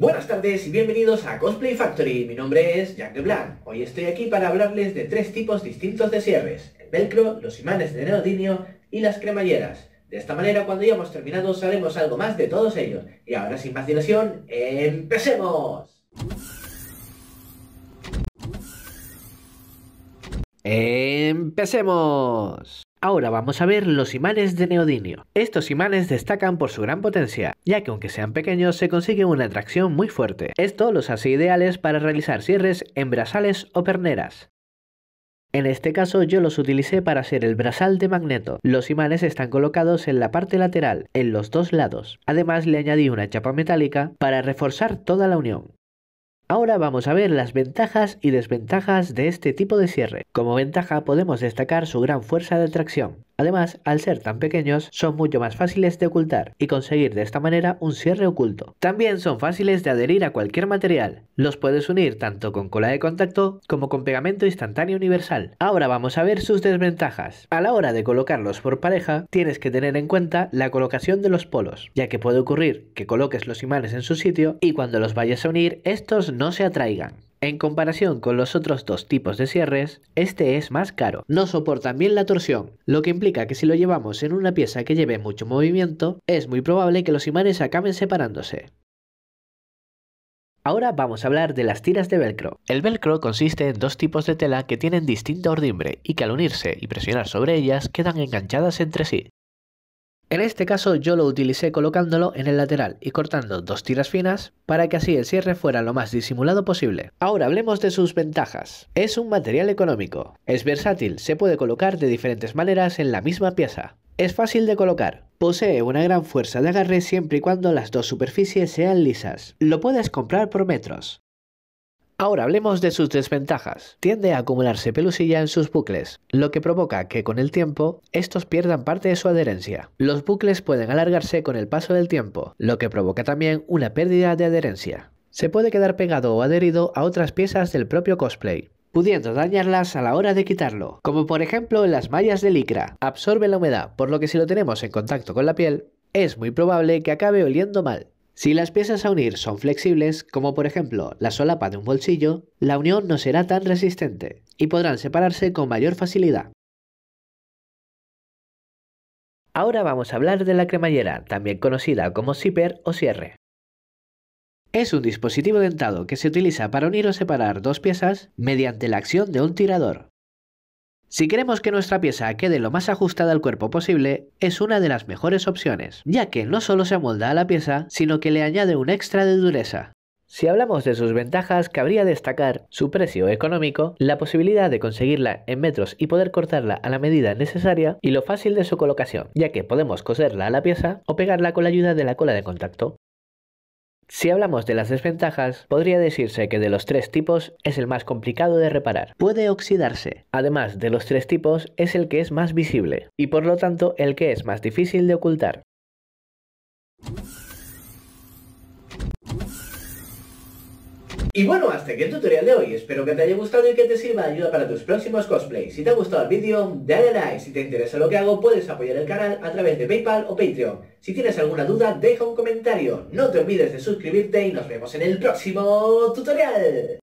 Buenas tardes y bienvenidos a Cosplay Factory, mi nombre es Jack de Blanc Hoy estoy aquí para hablarles de tres tipos distintos de cierres, el velcro, los imanes de neodimio y las cremalleras. De esta manera cuando hayamos terminado sabremos algo más de todos ellos. Y ahora sin más dilación, ¡empecemos! ¡Empecemos! Ahora vamos a ver los imanes de neodinio. Estos imanes destacan por su gran potencia, ya que aunque sean pequeños se consigue una atracción muy fuerte. Esto los hace ideales para realizar cierres en brazales o perneras. En este caso yo los utilicé para hacer el brazal de magneto. Los imanes están colocados en la parte lateral, en los dos lados. Además le añadí una chapa metálica para reforzar toda la unión. Ahora vamos a ver las ventajas y desventajas de este tipo de cierre. Como ventaja podemos destacar su gran fuerza de tracción. Además, al ser tan pequeños, son mucho más fáciles de ocultar y conseguir de esta manera un cierre oculto. También son fáciles de adherir a cualquier material. Los puedes unir tanto con cola de contacto como con pegamento instantáneo universal. Ahora vamos a ver sus desventajas. A la hora de colocarlos por pareja, tienes que tener en cuenta la colocación de los polos, ya que puede ocurrir que coloques los imanes en su sitio y cuando los vayas a unir, estos no se atraigan. En comparación con los otros dos tipos de cierres, este es más caro. No soporta bien la torsión, lo que implica que si lo llevamos en una pieza que lleve mucho movimiento, es muy probable que los imanes acaben separándose. Ahora vamos a hablar de las tiras de velcro. El velcro consiste en dos tipos de tela que tienen distinta ordimbre y que al unirse y presionar sobre ellas quedan enganchadas entre sí. En este caso yo lo utilicé colocándolo en el lateral y cortando dos tiras finas para que así el cierre fuera lo más disimulado posible. Ahora hablemos de sus ventajas. Es un material económico, es versátil, se puede colocar de diferentes maneras en la misma pieza. Es fácil de colocar, posee una gran fuerza de agarre siempre y cuando las dos superficies sean lisas. Lo puedes comprar por metros. Ahora hablemos de sus desventajas. Tiende a acumularse pelusilla en sus bucles, lo que provoca que con el tiempo estos pierdan parte de su adherencia. Los bucles pueden alargarse con el paso del tiempo, lo que provoca también una pérdida de adherencia. Se puede quedar pegado o adherido a otras piezas del propio cosplay, pudiendo dañarlas a la hora de quitarlo, como por ejemplo las mallas de licra. Absorbe la humedad, por lo que si lo tenemos en contacto con la piel, es muy probable que acabe oliendo mal. Si las piezas a unir son flexibles, como por ejemplo la solapa de un bolsillo, la unión no será tan resistente y podrán separarse con mayor facilidad. Ahora vamos a hablar de la cremallera, también conocida como zipper o cierre. Es un dispositivo dentado que se utiliza para unir o separar dos piezas mediante la acción de un tirador. Si queremos que nuestra pieza quede lo más ajustada al cuerpo posible, es una de las mejores opciones, ya que no solo se amolda a la pieza, sino que le añade un extra de dureza. Si hablamos de sus ventajas, cabría destacar su precio económico, la posibilidad de conseguirla en metros y poder cortarla a la medida necesaria, y lo fácil de su colocación, ya que podemos coserla a la pieza o pegarla con la ayuda de la cola de contacto. Si hablamos de las desventajas, podría decirse que de los tres tipos es el más complicado de reparar. Puede oxidarse. Además de los tres tipos, es el que es más visible y por lo tanto el que es más difícil de ocultar. Y bueno, hasta aquí el tutorial de hoy. Espero que te haya gustado y que te sirva de ayuda para tus próximos cosplays. Si te ha gustado el vídeo, dale like. Si te interesa lo que hago, puedes apoyar el canal a través de Paypal o Patreon. Si tienes alguna duda, deja un comentario. No te olvides de suscribirte y nos vemos en el próximo tutorial.